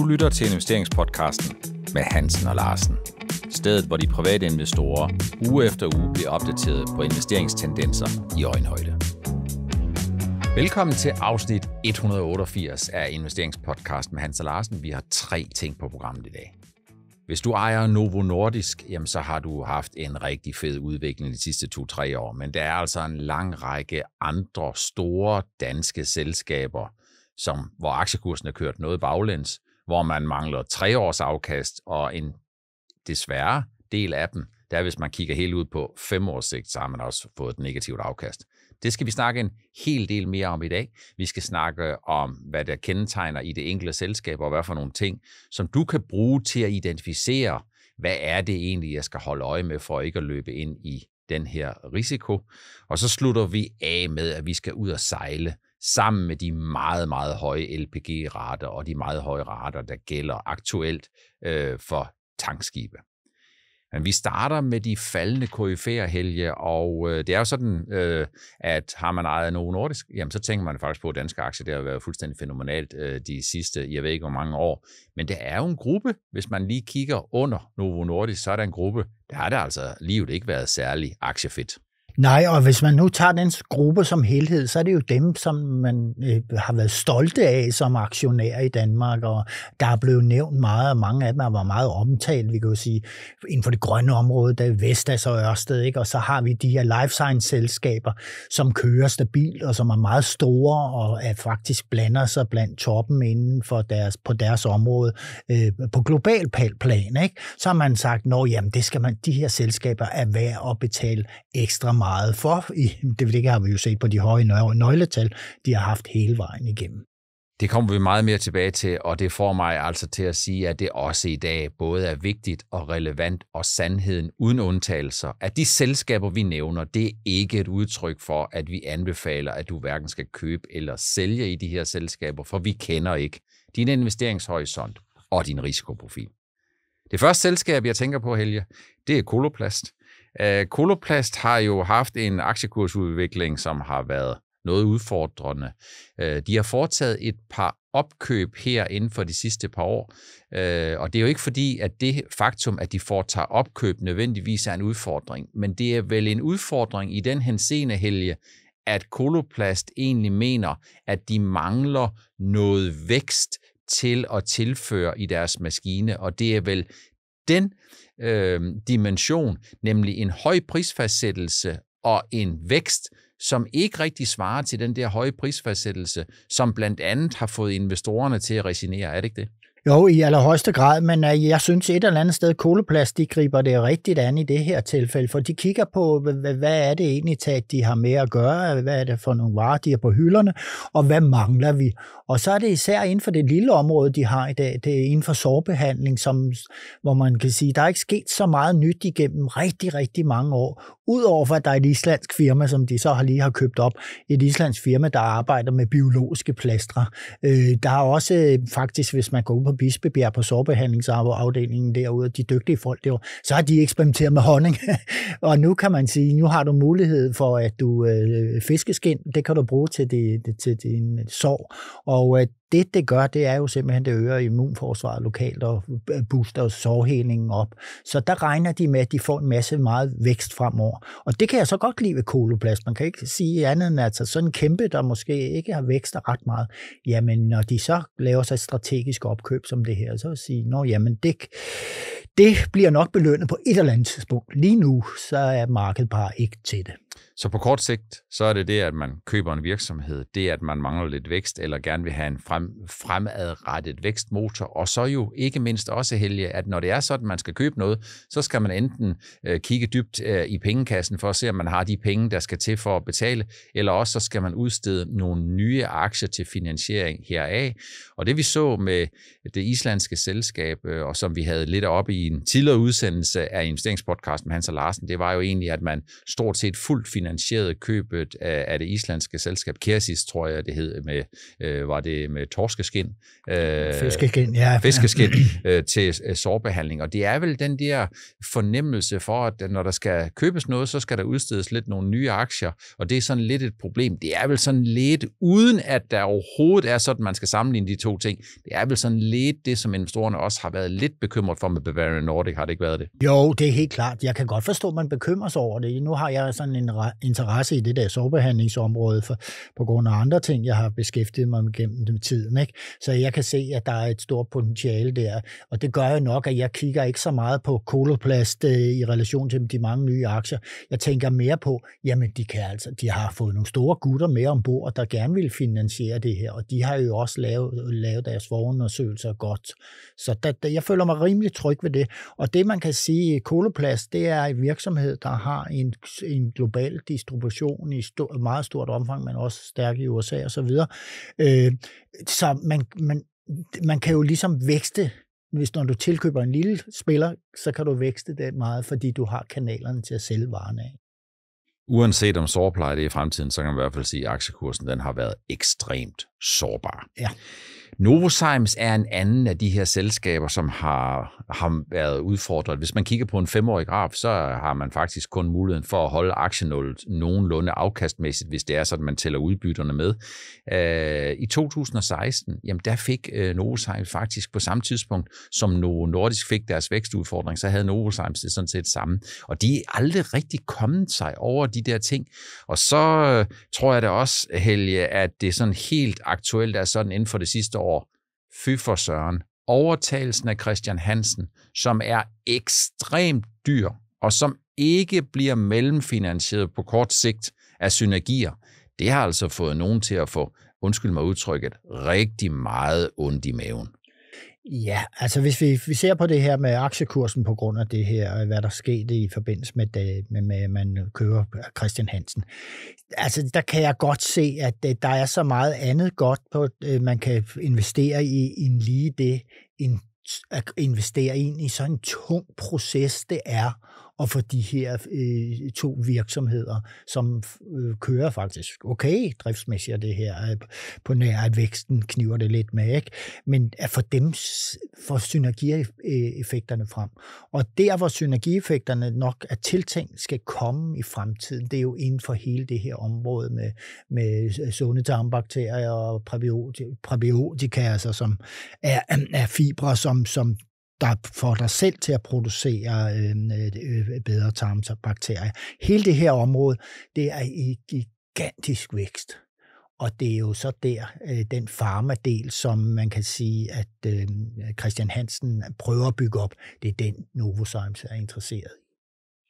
Du lytter til investeringspodcasten med Hansen og Larsen. Stedet, hvor de private investorer uge efter uge bliver opdateret på investeringstendenser i øjenhøjde. Velkommen til afsnit 188 af investeringspodcasten med Hans og Larsen. Vi har tre ting på programmet i dag. Hvis du ejer Novo Nordisk, jamen så har du haft en rigtig fed udvikling de sidste 2-3 år. Men der er altså en lang række andre store danske selskaber, som, hvor aktiekursen er kørt noget baglæns, hvor man mangler tre års afkast, og en desværre del af dem, der hvis man kigger helt ud på fem års sigt, så har man også fået et negativt afkast. Det skal vi snakke en hel del mere om i dag. Vi skal snakke om, hvad der kendetegner i det enkelte selskab, og hvad for nogle ting, som du kan bruge til at identificere, hvad er det egentlig, jeg skal holde øje med, for ikke at løbe ind i den her risiko. Og så slutter vi af med, at vi skal ud og sejle sammen med de meget, meget høje LPG-rater og de meget høje rater, der gælder aktuelt øh, for tankskibe. Men vi starter med de faldende KF'er, Helge, og øh, det er jo sådan, øh, at har man ejet Novo Nordisk, jamen så tænker man faktisk på, at danske aktier det har været fuldstændig fænomenalt øh, de sidste, jeg ved ikke hvor mange år. Men det er jo en gruppe, hvis man lige kigger under Novo Nordisk, så er der en gruppe, der har det altså livet ikke været særlig aktiefedt. Nej, og hvis man nu tager den gruppe som helhed, så er det jo dem, som man øh, har været stolte af som aktionærer i Danmark, og der er blevet nævnt meget, og mange af dem har været meget omtalt, vi kan jo sige, inden for det grønne område, der er Vestas og Ørsted, ikke? og så har vi de her life science-selskaber, som kører stabilt, og som er meget store, og er faktisk blander sig blandt toppen inden for deres, på deres område øh, på global plan. Ikke? Så har man sagt, at det skal man, de her selskaber er værd at betale ekstra meget for. Det, det har vi jo set på de høje nøgletal, de har haft hele vejen igennem. Det kommer vi meget mere tilbage til, og det får mig altså til at sige, at det også i dag både er vigtigt og relevant, og sandheden uden undtagelser, at de selskaber, vi nævner, det er ikke et udtryk for, at vi anbefaler, at du hverken skal købe eller sælge i de her selskaber, for vi kender ikke din investeringshorisont og din risikoprofil. Det første selskab, jeg tænker på, Helge, det er Koloplast. Koloplast øh, har jo haft en aktiekursudvikling, som har været noget udfordrende. Øh, de har foretaget et par opkøb her inden for de sidste par år, øh, og det er jo ikke fordi, at det faktum, at de foretager opkøb, nødvendigvis er en udfordring, men det er vel en udfordring i den henseende helge, at Koloplast egentlig mener, at de mangler noget vækst til at tilføre i deres maskine, og det er vel den øh, dimension, nemlig en høj prisfastsættelse og en vækst, som ikke rigtig svarer til den der høje prisfastsættelse, som blandt andet har fået investorerne til at resignere. Er det ikke det? Jo, i allerhøjeste grad, men øh, jeg synes et eller andet sted, Koloplast, de griber det rigtigt an i det her tilfælde, for de kigger på, hvad er det egentlig, at de har med at gøre, hvad er det for nogle varer, de er på hylderne, og hvad mangler vi? Og så er det især inden for det lille område, de har i dag, det er inden for sårbehandling, som, hvor man kan sige, der er ikke sket så meget nyt igennem rigtig, rigtig mange år, udover for, at der er et islandsk firma, som de så lige har købt op, et islandsk firma, der arbejder med biologiske plastre. Øh, der er også øh, faktisk, hvis man går ud på Bispebjerg på sårbehandlingsafdelingen derude, de dygtige folk derude, så har de eksperimenteret med honning. og nu kan man sige, nu har du mulighed for, at du øh, fiskeskin, det kan du bruge til, det, til din øh, sår. Og øh, det, det gør, det er jo simpelthen, det øger immunforsvaret lokalt og booster sårhelingen op. Så der regner de med, at de får en masse meget vækst fremover. Og det kan jeg så godt lide ved koloplast. Man kan ikke sige andet end, at sådan en kæmpe, der måske ikke har vækst ret meget, jamen når de så laver sig et strategisk opkøb som det her, så vil sige, nå jamen det, det bliver nok belønnet på et eller andet tidspunkt. Lige nu, så er markedet bare ikke til det. Så på kort sigt, så er det det, at man køber en virksomhed, det at man mangler lidt vækst, eller gerne vil have en frem, fremadrettet vækstmotor, og så jo ikke mindst også, Helge, at når det er sådan, at man skal købe noget, så skal man enten øh, kigge dybt øh, i pengekassen for at se, om man har de penge, der skal til for at betale, eller også så skal man udstede nogle nye aktier til finansiering heraf. Og det vi så med det islandske selskab, øh, og som vi havde lidt op i en tidligere udsendelse af investeringspodcasten med Hans og Larsen, det var jo egentlig, at man stort set fuldt finansierede købet af, af det islandske selskab Kersis, tror jeg det hed, med, øh, var det med torskeskin? Øh, fiskeskind, ja. Fiskeskind øh, til øh, sårbehandling. Og det er vel den der fornemmelse for, at når der skal købes noget, så skal der udstedes lidt nogle nye aktier, og det er sådan lidt et problem. Det er vel sådan lidt, uden at der overhovedet er sådan, man skal sammenligne de to ting, det er vel sådan lidt det, som investorerne også har været lidt bekymret for med Bavarian Nordic, har det ikke været det? Jo, det er helt klart. Jeg kan godt forstå, at man bekymrer sig over det. Nu har jeg sådan en interesse i det der sårbehandlingsområde for, på grund af andre ting, jeg har beskæftiget mig med gennem den tiden. Ikke? Så jeg kan se, at der er et stort potentiale der, og det gør jo nok, at jeg kigger ikke så meget på koloplast øh, i relation til de mange nye aktier. Jeg tænker mere på, jamen de kan altså, de har fået nogle store gutter med ombord, der gerne vil finansiere det her, og de har jo også lavet, lavet deres forundersøgelser godt. Så der, der, jeg føler mig rimelig tryg ved det. Og det, man kan sige koloplast, det er en virksomhed, der har en, en global global distribution i stor, meget stort omfang, men også stærk i USA osv. Så, videre. øh, så man, man, man kan jo ligesom vækste hvis når du tilkøber en lille spiller, så kan du vækste det meget, fordi du har kanalerne til at sælge varerne af. Uanset om sårpleje det er i fremtiden, så kan man i hvert fald sige, at aktiekursen den har været ekstremt sårbar. Ja. Novozymes er en anden af de her selskaber, som har, har været udfordret. Hvis man kigger på en femårig graf, så har man faktisk kun muligheden for at holde aktienålet nogenlunde afkastmæssigt, hvis det er sådan, man tæller udbytterne med. Øh, I 2016, jamen der fik øh, Novozymes faktisk på samme tidspunkt, som Novo Nordisk fik deres vækstudfordring, så havde Novozymes det sådan set samme. Og de er aldrig rigtig kommet sig over de der ting. Og så øh, tror jeg da også, Helge, at det er sådan helt aktuelt er sådan inden for det sidste år, Fy for søren. Overtagelsen af Christian Hansen, som er ekstremt dyr, og som ikke bliver mellemfinansieret på kort sigt af synergier, det har altså fået nogen til at få, undskyld mig udtrykket, rigtig meget ondt i maven. Ja, altså hvis vi, vi ser på det her med aktiekursen på grund af det her, og hvad der skete i forbindelse med, det, med, med man kører Christian Hansen. Altså der kan jeg godt se, at øh, der er så meget andet godt, på, øh, man kan investere i end lige det, en, at investere ind i sådan en tung proces, det er og for de her øh, to virksomheder, som øh, kører faktisk okay driftsmæssigt, det her øh, på nær, at væksten kniver det lidt med, ikke? men at for dem for synergieffekterne frem. Og der, hvor synergieffekterne nok er tiltænkt, skal komme i fremtiden, det er jo inden for hele det her område med, med øh, sunde tarmbakterier og prebiotika, præbiotika altså, som er, er fibre, som, som der får dig selv til at producere øhm, øh, øh, bedre tarmbakterier. Hele det her område, det er i gigantisk vækst. Og det er jo så der øh, den farmadel, som man kan sige, at øhm, Christian Hansen prøver at bygge op, det er den Novozymes er interesseret i.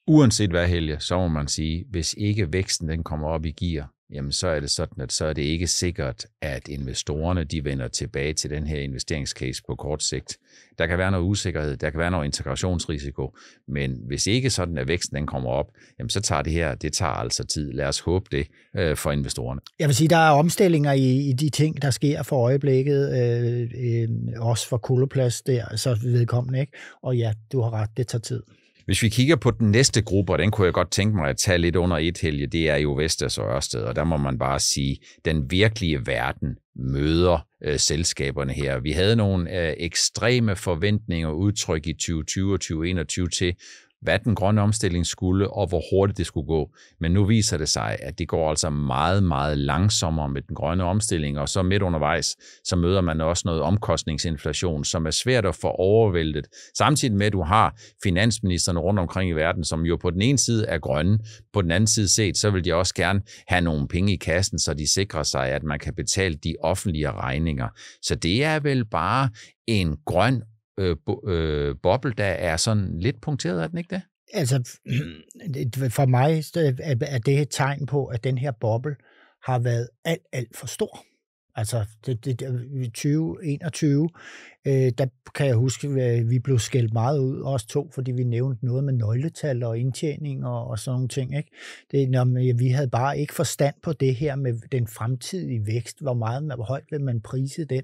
Uanset hvad, Helge, så må man sige, hvis ikke væksten den kommer op i gear, jamen så er det sådan, at så er det ikke sikkert, at investorerne de vender tilbage til den her investeringscase på kort sigt. Der kan være noget usikkerhed, der kan være noget integrationsrisiko, men hvis ikke sådan, at væksten den kommer op, jamen så tager det her, det tager altså tid. Lad os håbe det øh, for investorerne. Jeg vil sige, der er omstillinger i, i de ting, der sker for øjeblikket, øh, øh, også for kuldeplads der, så vedkommende, ikke? Og ja, du har ret, det tager tid. Hvis vi kigger på den næste gruppe, og den kunne jeg godt tænke mig at tage lidt under et helge, det er jo Vestas og Ørsted, og der må man bare sige, den virkelige verden møder øh, selskaberne her. Vi havde nogle øh, ekstreme forventninger og udtryk i 2020 og 2021 til, hvad den grønne omstilling skulle, og hvor hurtigt det skulle gå. Men nu viser det sig, at det går altså meget, meget langsommere med den grønne omstilling, og så midt undervejs, så møder man også noget omkostningsinflation, som er svært at få overvældet. Samtidig med, at du har finansministeren rundt omkring i verden, som jo på den ene side er grønne, på den anden side set, så vil de også gerne have nogle penge i kassen, så de sikrer sig, at man kan betale de offentlige regninger. Så det er vel bare en grøn øh, bo, øh, boble, der er sådan lidt punkteret, er den ikke det? Altså, for mig er det et tegn på, at den her boble har været alt, alt for stor. Altså, det, det, 2021, øh, øh, der kan jeg huske, at øh, vi blev skældt meget ud, os to, fordi vi nævnte noget med nøgletal og indtjening og, og sådan nogle ting. Ikke? Det, når, vi havde bare ikke forstand på det her med den fremtidige vækst. Hvor meget, hvor højt vil man prise den?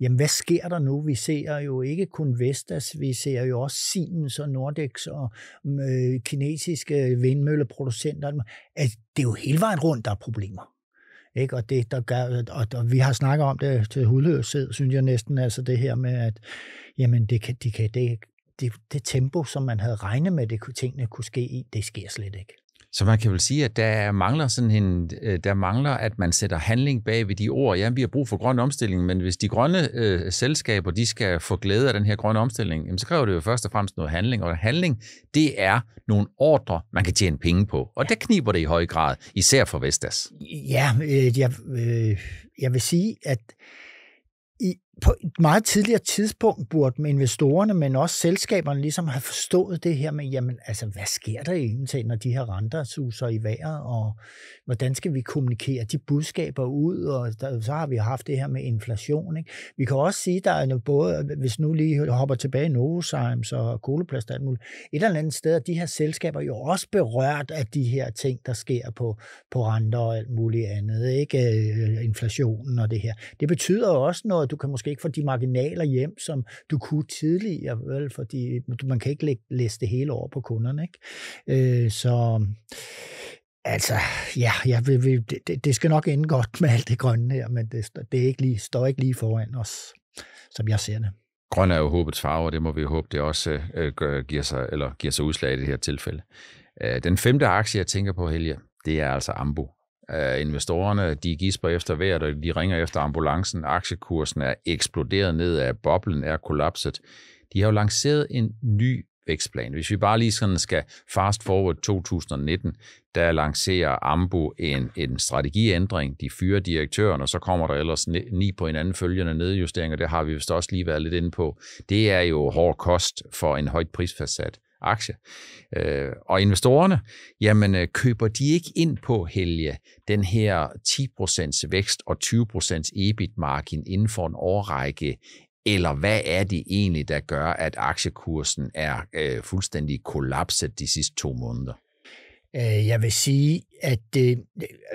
jamen hvad sker der nu? Vi ser jo ikke kun Vestas, vi ser jo også Siemens og Nordex og øh, kinesiske vindmølleproducenter. At det er jo hele vejen rundt, der er problemer. Ikke? Og, det, der gør, og, og vi har snakket om det til hudløshed, synes jeg næsten, altså det her med, at jamen det, kan, de kan, det, det, det tempo, som man havde regnet med, det tingene kunne ske i, det sker slet ikke. Så man kan vel sige, at der mangler, sådan en, øh, der mangler, at man sætter handling bag ved de ord. Ja, vi har brug for grøn omstilling, men hvis de grønne øh, selskaber de skal få glæde af den her grønne omstilling, jamen, så kræver det jo først og fremmest noget handling. Og handling, det er nogle ordre, man kan tjene penge på. Og der kniber det i høj grad, især for Vestas. Ja, øh, jeg, øh, jeg vil sige, at i, på et meget tidligere tidspunkt burde med investorerne, men også selskaberne ligesom have forstået det her med, jamen altså, hvad sker der egentlig, når de her renter suser i vejret, og hvordan skal vi kommunikere de budskaber ud, og der, så har vi haft det her med inflation. Ikke? Vi kan også sige, der er både, hvis nu lige hopper tilbage i Novozymes og Koloplast og muligt, et eller andet sted, at de her selskaber jo også berørt af de her ting, der sker på, på renter og alt muligt andet, ikke? Øh, inflationen og det her. Det betyder også noget, du kan måske måske ikke får de marginaler hjem, som du kunne tidligere, vel, fordi man kan ikke læ- læse det hele over på kunderne. Ikke? Øh, så Altså, ja, ja vi, vi, det, det skal nok ende godt med alt det grønne her, men det, det er ikke lige, står ikke lige foran os, som jeg ser det. Grøn er jo håbets farve, og det må vi håbe, det også øh, gør, giver, sig, eller giver sig udslag i det her tilfælde. Øh, den femte aktie, jeg tænker på, Helge, det er altså Ambo. Uh, investorerne, de gisper efter vejret, og de ringer efter ambulancen. Aktiekursen er eksploderet ned af boblen er kollapset. De har jo lanceret en ny vækstplan. Hvis vi bare lige sådan skal fast forward 2019, der lancerer Ambo en, en strategiændring. De fyrer direktøren, og så kommer der ellers ni på en anden følgende nedjusteringer. Det har vi vist også lige været lidt inde på. Det er jo hård kost for en højt prisfastsat aktie. Øh, og investorerne, jamen øh, køber de ikke ind på, Helge, den her 10% vækst og 20% EBIT-margin inden for en årrække, eller hvad er det egentlig, der gør, at aktiekursen er øh, fuldstændig kollapset de sidste to måneder? Øh, jeg vil sige, at det,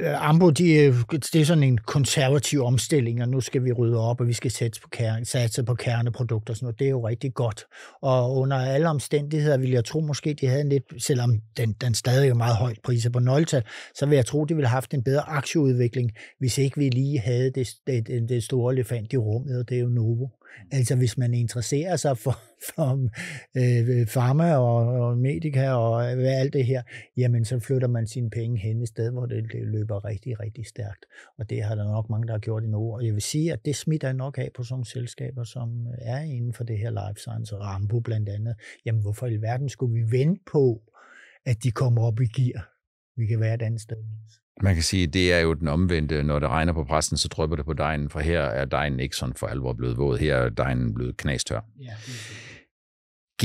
øh, Ambo, de, øh, det er sådan en konservativ omstilling, og nu skal vi rydde op, og vi skal satse på, kerne, satse på kerneprodukter og sådan noget. Det er jo rigtig godt. Og under alle omstændigheder vil jeg tro, måske de havde lidt, selvom den, den stadig er meget højt priser på nøgletal, så vil jeg tro, de ville have haft en bedre aktieudvikling, hvis ikke vi lige havde det, det, det store elefant i rummet, og det er jo Novo. Mm. Altså hvis man interesserer sig for, for øh, farma og, og medica og hvad øh, alt det her, jamen så flytter man sine penge hen et sted, hvor det, det løber rigtig, rigtig stærkt. Og det har der nok mange, der har gjort i endnu. Og jeg vil sige, at det smitter nok af på sådan nogle selskaber, som øh, er inden for det her life science, Rambo blandt andet. Jamen hvorfor i verden skulle vi vente på, at de kommer op i gear? Vi kan være et andet sted. Man kan sige, at det er jo den omvendte. Når det regner på præsten, så drøber det på dejen, for her er dejen ikke sådan for alvor blevet våd. Her er dejen blevet knastør. Ja, det er det.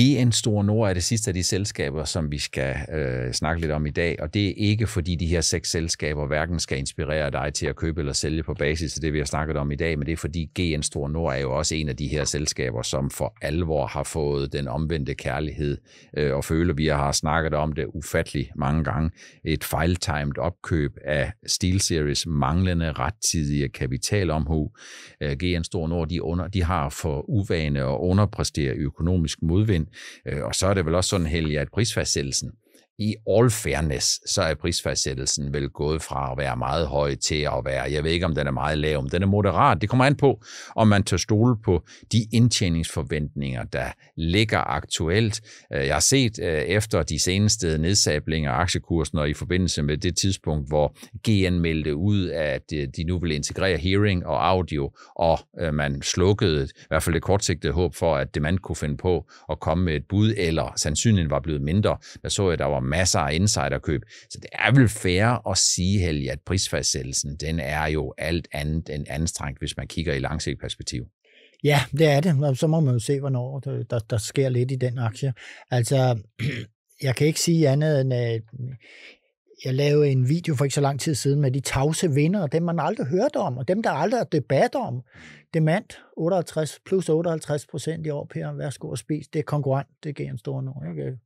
GN Store Nord er det sidste af de selskaber, som vi skal øh, snakke lidt om i dag, og det er ikke fordi de her seks selskaber hverken skal inspirere dig til at købe eller sælge på basis af det, vi har snakket om i dag, men det er fordi GN Store Nord er jo også en af de her selskaber, som for alvor har fået den omvendte kærlighed øh, og føler, vi har snakket om det ufattelig mange gange. Et fejltimet opkøb af SteelSeries manglende rettidige kapitalomhu. Øh, GN Store Nord de, under, de har for uvane og underpræstere økonomisk modvind Øh, og så er det vel også sådan, Helge, at prisfastsættelsen i all fairness, så er prisfastsættelsen vel gået fra at være meget høj til at være, jeg ved ikke om den er meget lav, om den er moderat. Det kommer an på, om man tør stole på de indtjeningsforventninger, der ligger aktuelt. Øh, jeg har set øh, efter de seneste nedsablinger af aktiekursen og i forbindelse med det tidspunkt, hvor GN meldte ud, at øh, de nu ville integrere hearing og audio, og man slukkede i hvert fald det kortsigtede håb for, at man kunne finde på at komme med et bud, eller sandsynligheden var blevet mindre. Der så jeg, der var masser af insiderkøb. Så det er vel fair at sige, Helge, at prisfastsættelsen den er jo alt andet end anstrengt, hvis man kigger i langsigtet perspektiv. Ja, det er det. Så må man jo se, hvornår der, der, der sker lidt i den aktie. Altså, jeg kan ikke sige andet end, at øh, jeg lavede en video for ikke så lang tid siden med de tavse vinder, dem man aldrig hørte om, og dem, der aldrig har debat om. Demant, 58, plus 58 procent i år, Per. Værsgo og spis. Det er konkurrent, det giver en stor nord. Ikke?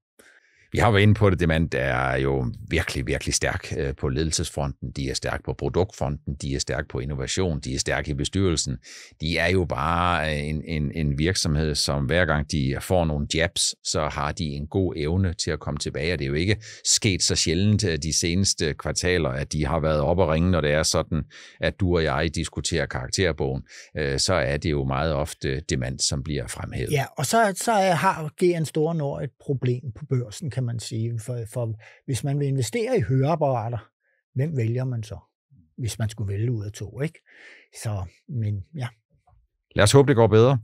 Vi har været inde på det, der er jo virkelig, virkelig stærk øh, på ledelsesfronten. De er stærk på produktfronten, de er stærk på innovation, de er stærk i bestyrelsen. De er jo bare øh, en, en, en virksomhed, som hver gang de får nogle jabs, så har de en god evne til at komme tilbage. Og det er jo ikke sket så sjældent øh, de seneste kvartaler, at de har været op og ringe, når det er sådan, at du og jeg diskuterer karakterbogen. Så er det jo meget ofte mand, som bliver fremhævet. Ja, og så, så har GN Store Nord et problem på børsen, kan kan man sige. For, for hvis man vil investere i høreapparater, hvem vælger man så? Hvis man skulle vælge ud af to, ikke? Så, men ja. Lad os håbe, det går bedre.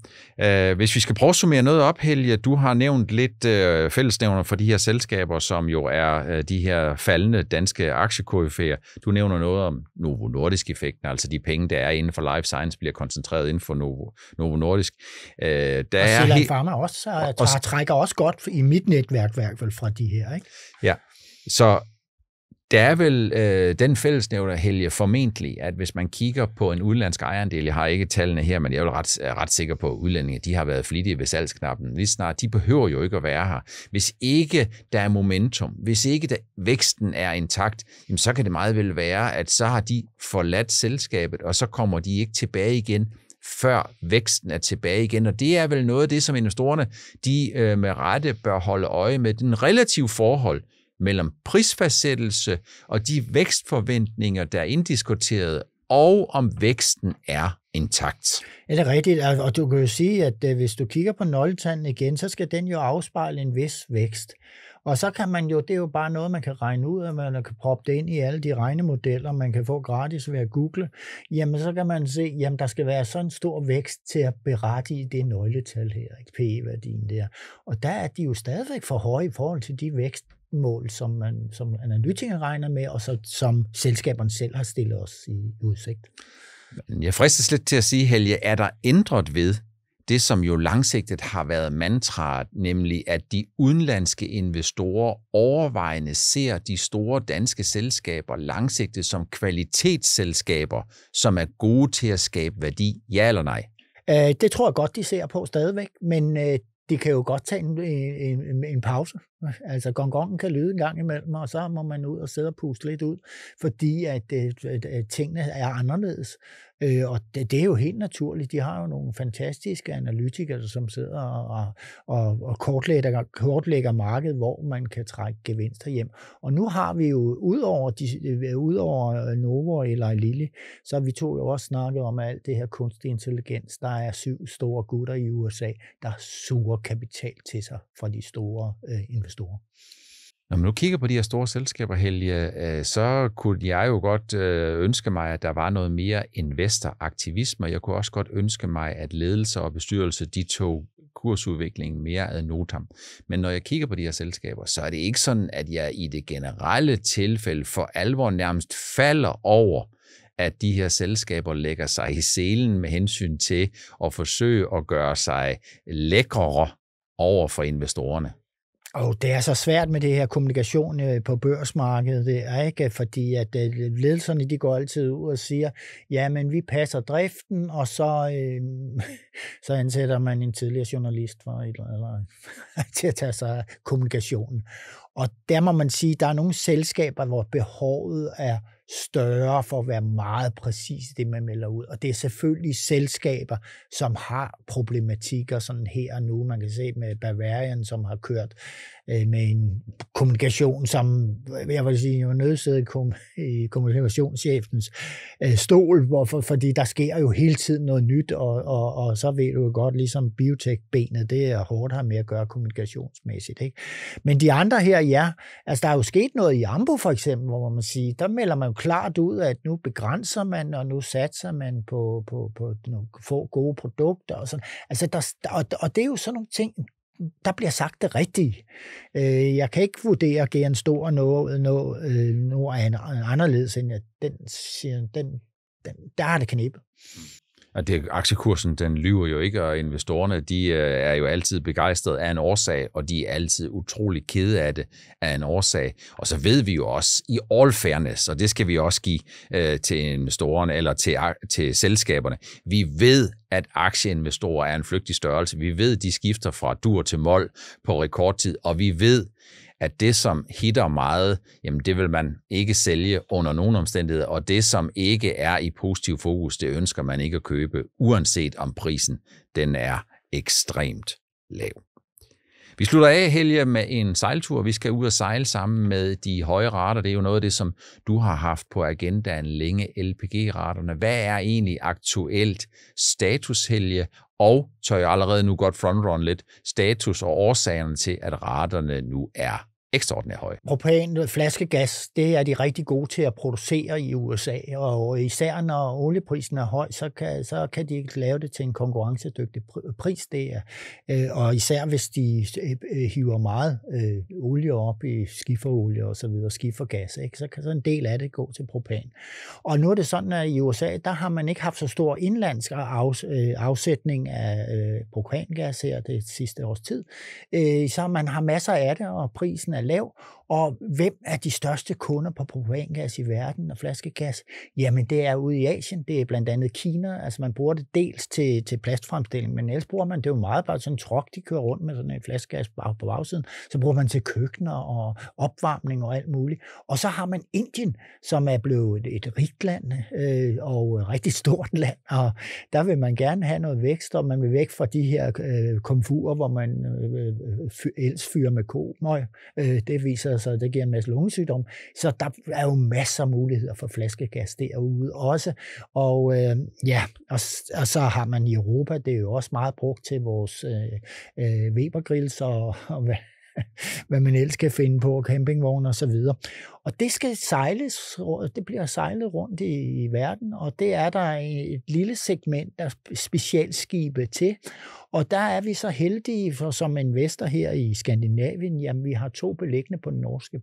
Øh, hvis vi skal prøve at summere noget op, Helge, du har nævnt lidt øh, fællesnævner for de her selskaber, som jo er øh, de her faldende danske aktiekurvefærer. Du nævner noget om Novo Nordisk-effekten, altså de penge, der er inden for life science, bliver koncentreret inden for Novo, Novo Nordisk. der og er Pharma også, og, og, trækker også godt i mit netværk i hvert fald fra de her. Ikke? Ja, så der er vel øh, den fællesnævner, Helge, formentlig, at hvis man kigger på en udenlandsk ejerandel, jeg har ikke tallene her, men jeg er jo ret, ret sikker på, at udlændinge de har været flittige ved salgsknappen. Lige snart, de behøver jo ikke at være her. Hvis ikke der er momentum, hvis ikke der, væksten er intakt, jamen, så kan det meget vel være, at så har de forladt selskabet, og så kommer de ikke tilbage igen før væksten er tilbage igen. Og det er vel noget af det, som investorerne de, øh, med rette bør holde øje med. Den relative forhold mellem prisfastsættelse og de vækstforventninger, der er inddiskuteret, og om væksten er intakt. Ja, det er rigtigt, altså, og du kan jo sige, at øh, hvis du kigger på nøgletanden igen, så skal den jo afspejle en vis vækst. Og så kan man jo, det er jo bare noget, man kan regne ud, af, man kan proppe det ind i alle de regnemodeller, man kan få gratis ved at google. Jamen, så kan man se, jamen, der skal være sådan en stor vækst til at berettige det nøgletal her, ikke? p værdien der. Og der er de jo stadigvæk for høje i forhold til de vækst, mål, som man som analytiker regner med, og så, som selskaberne selv har stillet os i udsigt. Jeg fristes lidt til at sige, Helge, er der ændret ved det, som jo langsigtet har været mantraet, nemlig at de udenlandske investorer overvejende ser de store danske selskaber langsigtet som kvalitetsselskaber, som er gode til at skabe værdi, ja eller nej? Øh, det tror jeg godt, de ser på stadigvæk, men øh, det kan jo godt tage en, en, en pause. Altså gongongen kan lyde en gang imellem, og så må man ud og sidde og puste lidt ud, fordi at, at, øh, at, at tingene er anderledes. Øh, og det, det er jo helt naturligt. De har jo nogle fantastiske analytikere, som sidder og, og, og kortlægger, kortlægger markedet, hvor man kan trække gevinster hjem. Og nu har vi jo, udover, de, øh, udover øh, Novo eller Lille, så har vi to jo også snakket om alt det her kunstig intelligens. Der er syv store gutter i USA, der suger kapital til sig fra de store øh, investorer. Når man nu kigger på de her store selskaber, Helge, øh, så kunne jeg jo godt øh, ønske mig, at der var noget mere investoraktivisme. Jeg kunne også godt ønske mig, at ledelse og bestyrelse, de tog kursudviklingen mere ad notam. Men når jeg kigger på de her selskaber, så er det ikke sådan, at jeg i det generelle tilfælde for alvor nærmest falder over, at de her selskaber lægger sig i selen med hensyn til at forsøge at gøre sig lækrere over for investorerne. Og det er så svært med det her kommunikation øh, på børsmarkedet, det er ikke, fordi at øh, ledelserne de går altid ud og siger, ja, men vi passer driften, og så, øh, så ansætter man en tidligere journalist for et eller, eller, til at tage sig af kommunikationen. Og der må man sige, at der er nogle selskaber, hvor behovet er større for at være meget præcis det, man melder ud. Og det er selvfølgelig selskaber, som har problematikker sådan her og nu. Man kan se med Bavarian, som har kørt øh, med en kommunikation, som øh, jeg vil sige, jeg var nødsædet i kommunikationschefens øh, stol, hvorfor, fordi der sker jo hele tiden noget nyt, og, og, og så ved du jo godt, ligesom biotech-benet, det er hårdt her med at gøre kommunikationsmæssigt. Ikke? Men de andre her, ja, altså der er jo sket noget i Ambo for eksempel, hvor man siger, der melder man jo klart ud, at nu begrænser man, og nu satser man på, på, på nogle få gode produkter og sådan. Altså, der, og, og det er jo sådan nogle ting, der bliver sagt det rigtige. Øh, jeg kan ikke vurdere Gern Stor noget, noget, øh, noget anderledes, end at den, den, den, der er det knæbet. Mm. Og det, aktiekursen, den lyver jo ikke, og investorerne, de øh, er jo altid begejstrede af en årsag, og de er altid utrolig kede af det, af en årsag. Og så ved vi jo også, i all fairness, og det skal vi også give øh, til investorerne, eller til, til selskaberne, vi ved, at aktieinvestorer er en flygtig størrelse. Vi ved, de skifter fra dur til mål på rekordtid, og vi ved, at det, som hitter meget, jamen det vil man ikke sælge under nogen omstændigheder, og det, som ikke er i positiv fokus, det ønsker man ikke at købe, uanset om prisen den er ekstremt lav. Vi slutter af, Helge, med en sejltur. Vi skal ud og sejle sammen med de høje rater. Det er jo noget af det, som du har haft på agendaen længe, LPG-raterne. Hvad er egentlig aktuelt status, Helge, og tør jeg allerede nu godt frontrun lidt, status og årsagerne til, at raterne nu er ekstraordinært høje. Propan, flaskegas, det er de rigtig gode til at producere i USA, og især når olieprisen er høj, så kan, så kan de ikke lave det til en konkurrencedygtig pris. Det er. Øh, og især hvis de øh, øh, hiver meget olie op i skiferolie og så videre, skifergas, ikke? så kan så en del af det gå til propan. Og nu er det sådan, at i USA, der har man ikke haft så stor indlandsk afsætning af propangas her det sidste års tid. så man har masser af det, og prisen er lav, og hvem er de største kunder på propangas i verden og flaskegas? Jamen, det er ude i Asien, det er blandt andet Kina, altså man bruger det dels til, til plastfremstilling, men ellers bruger man det jo meget bare sådan en truck, de kører rundt med sådan en flaskegas på bagsiden, så bruger man til køkkener og opvarmning og alt muligt. Og så har man Indien, som er blevet et rigt land øh, og et rigtig stort land, og der vil man gerne have noget vækst, og man vil væk fra de her øh, komfurer, hvor man øh, øh ellers fyrer med komøg, øh, Øh, det viser sig, at det giver en masse lungesygdom. Så der er jo masser af muligheder for flaskegas derude også. Og øh, ja, og, og så har man i Europa, det er jo også meget brugt til vores øh, øh, Webergrills og, og hvad, hvad man ellers kan finde på, campingvogne og så videre. og det skal sejles, det bliver sejlet rundt i, i verden, og det er der et lille segment af specialskibe til, og der er vi så heldige for som investor her i Skandinavien, jamen vi har to beliggende på den norske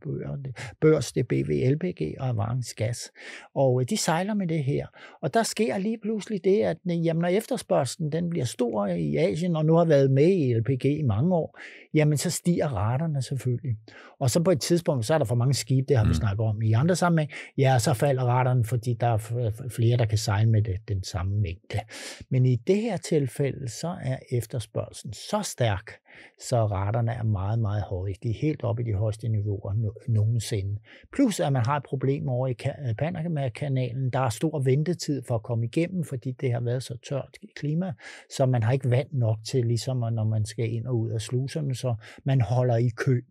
børs, det er BVLBG og Avance Gas. Og øh, de sejler med det her. Og der sker lige pludselig det, at øh, jamen, når efterspørgselen den bliver stor i Asien, og nu har været med i LPG i mange år, jamen så stiger raterne selvfølgelig. Og så på et tidspunkt, så er der for mange skibe, det har vi mm. snakket om i andre sammenhæng, ja, så falder raterne, fordi der er flere, der kan sejle med det, den samme mængde. Men i det her tilfælde, så er efterspørgelsen så stærk, så raterne er meget, meget høje. De er helt oppe i de højeste niveauer nogensinde. Plus at man har et problem over i øh, Panama-kanalen. Der er stor ventetid for at komme igennem, fordi det har været så tørt klima, så man har ikke vand nok til, ligesom når man skal ind og ud af sluserne, så man holder i kø.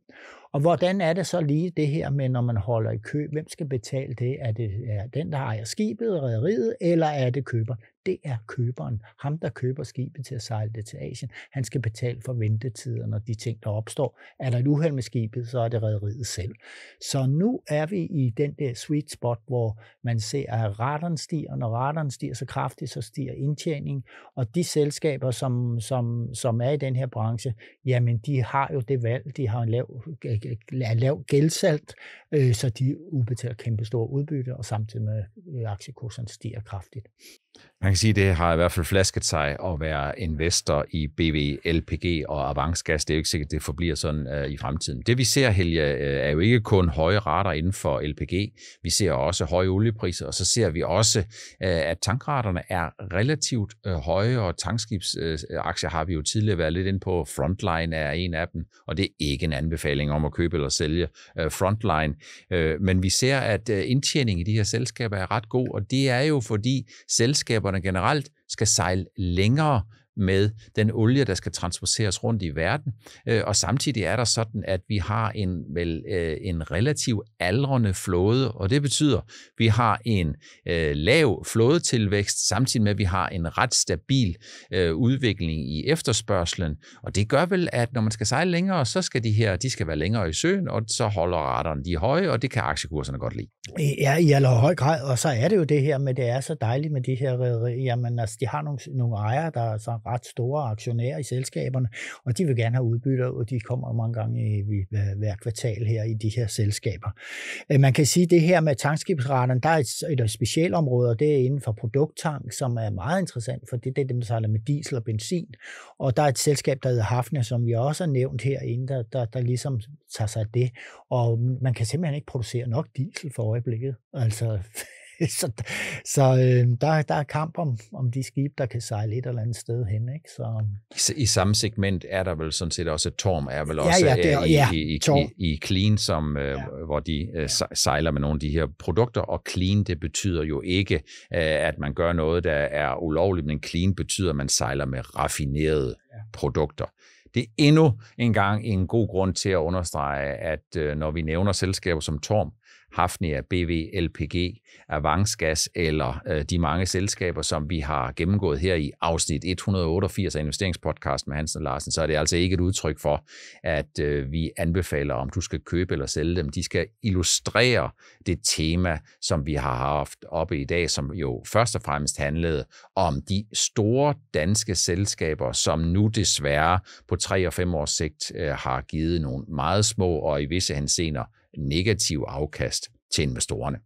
Og hvordan er det så lige det her med, når man holder i kø, hvem skal betale det? Er det er den, der ejer skibet, rederiet, eller er det køber? det er køberen. Ham, der køber skibet til at sejle det til Asien, han skal betale for ventetider, når de ting, der opstår. Er der et uheld med skibet, så er det rederiet selv. Så nu er vi i den der sweet spot, hvor man ser, at radaren stiger, og når radaren stiger så kraftigt, så stiger indtjening, og de selskaber, som, som, som er i den her branche, jamen de har jo det valg, de har en lav, lav gældsalt, øh, så de ubetaler kæmpe store udbytte, og samtidig med øh, aktiekursen stiger kraftigt. Man kan sige, at det har i hvert fald flasket sig at være investor i BV, LPG og avansgas. Det er jo ikke sikkert, at det forbliver sådan øh, i fremtiden. Det vi ser, Helge, øh, er jo ikke kun høje rater inden for LPG. Vi ser også høje oliepriser, og så ser vi også, øh, at tankraterne er relativt høje, og tankskibsaktier har vi jo tidligere været lidt ind på. Frontline er en af dem, og det er ikke en anbefaling om at købe eller sælge Frontline. men vi ser, at indtjeningen i de her selskaber er ret god, og det er jo fordi selskaberne generelt skal sejle længere med den olie, der skal transporteres rundt i verden. Øh, og samtidig er der sådan, at vi har en, vel, øh, en relativ aldrende flåde, og det betyder, at vi har en øh, lav flådetilvækst, samtidig med, at vi har en ret stabil udvikling i efterspørgselen. Og det gør vel, at når man skal sejle længere, så skal de her, de skal være længere i søen, og så holder retterne de høje, og det kan aktiekurserne godt lide. Ja, i allerhøj grad, og så er det jo det her med, det er så dejligt med de her, jamen altså, de har nogle, nogle ejere, der så ret store aktionærer i selskaberne, og de vil gerne have udbytter, og de kommer mange gange i, hver kvartal her i de her selskaber. Øh, man kan sige, at det her med tankskibsraterne, der er et, et specialområde, og det er inden for produkttank, som er meget interessant, for det, det er dem, der sejler med diesel og benzin. Og der er et selskab, der hedder Hafne, som vi også har nævnt herinde, der, der, der ligesom tager sig af det. Og man kan simpelthen ikke producere nok diesel for øjeblikket. Altså, så så øh, der, der er kamp om, om de skibe, der kan sejle et eller andet sted hen. Ikke? Så, øhm. I, I samme segment er der vel sådan set også, Torm er vel ja, også ja, øh, det er, i, ja, i, i, i, i Clean, som, øh, ja. hvor de øh, sejler med nogle af de her produkter, og Clean, det betyder jo ikke, øh, at man gør noget, der er ulovligt, men Clean betyder, at man sejler med raffinerede ja. produkter. Det er endnu en gang en god grund til at understrege, at øh, når vi nævner selskaber som Torm, Hafnia, BV, LPG, Avansgas eller øh, de mange selskaber, som vi har gennemgået her i afsnit 188 af investeringspodcast med Hansen og Larsen, så er det altså ikke et udtryk for, at øh, vi anbefaler, om du skal købe eller sælge dem. De skal illustrere det tema, som vi har haft oppe i dag, som jo først og fremmest handlede om de store danske selskaber, som nu desværre på 3 og 5 års sigt øh, har givet nogle meget små og i visse henseender negativ afkast til investorerne.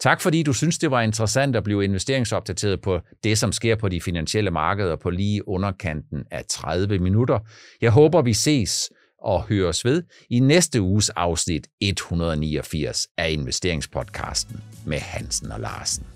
Tak fordi du synes, det var interessant at blive investeringsopdateret på det, som sker på de finansielle markeder på lige underkanten af 30 minutter. Jeg håber, vi ses og høres ved i næste uges afsnit 189 af investeringspodcasten med Hansen og Larsen.